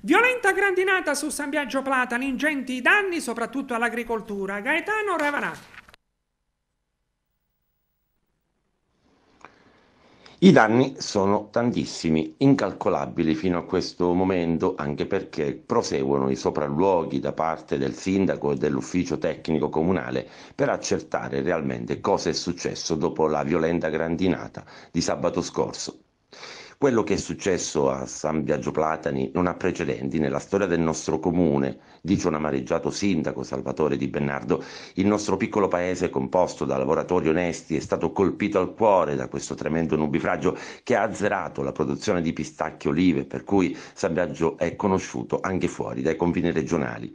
Violenta grandinata su San Biagio Platano, ingenti danni soprattutto all'agricoltura. Gaetano Revanà. I danni sono tantissimi, incalcolabili fino a questo momento, anche perché proseguono i sopralluoghi da parte del sindaco e dell'ufficio tecnico comunale per accertare realmente cosa è successo dopo la violenta grandinata di sabato scorso. Quello che è successo a San Biagio Platani non ha precedenti nella storia del nostro comune, dice un amareggiato sindaco Salvatore Di Bernardo. Il nostro piccolo paese, composto da lavoratori onesti, è stato colpito al cuore da questo tremendo nubifragio che ha azzerato la produzione di pistacchi e olive, per cui San Biagio è conosciuto anche fuori dai confini regionali.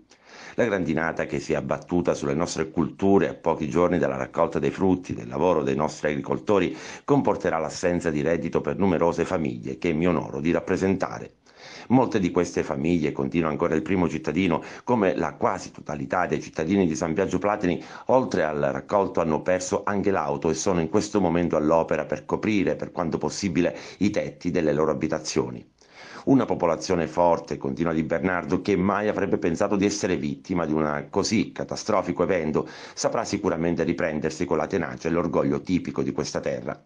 La grandinata che si è abbattuta sulle nostre culture a pochi giorni dalla raccolta dei frutti, del lavoro dei nostri agricoltori, comporterà l'assenza di reddito per numerose famiglie che mi onoro di rappresentare. Molte di queste famiglie, continua ancora il primo cittadino, come la quasi totalità dei cittadini di San Biagio Platini, oltre al raccolto hanno perso anche l'auto e sono in questo momento all'opera per coprire per quanto possibile i tetti delle loro abitazioni. Una popolazione forte, continua Di Bernardo, che mai avrebbe pensato di essere vittima di un così catastrofico evento, saprà sicuramente riprendersi con la tenacia e l'orgoglio tipico di questa terra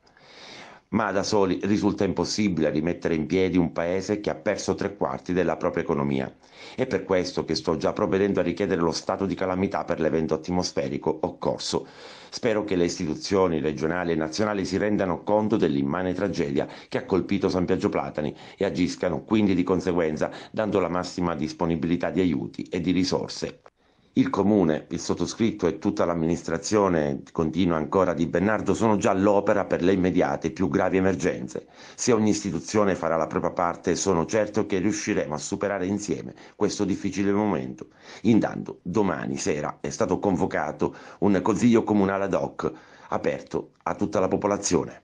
ma da soli risulta impossibile rimettere in piedi un paese che ha perso tre quarti della propria economia. È per questo che sto già provvedendo a richiedere lo stato di calamità per l'evento atmosferico occorso. Spero che le istituzioni regionali e nazionali si rendano conto dell'immane tragedia che ha colpito San Piaggio Platani e agiscano quindi di conseguenza dando la massima disponibilità di aiuti e di risorse. Il comune, il sottoscritto e tutta l'amministrazione, continua ancora di Bernardo, sono già all'opera per le immediate più gravi emergenze. Se ogni istituzione farà la propria parte, sono certo che riusciremo a superare insieme questo difficile momento. Intanto, domani sera è stato convocato un consiglio comunale ad hoc aperto a tutta la popolazione.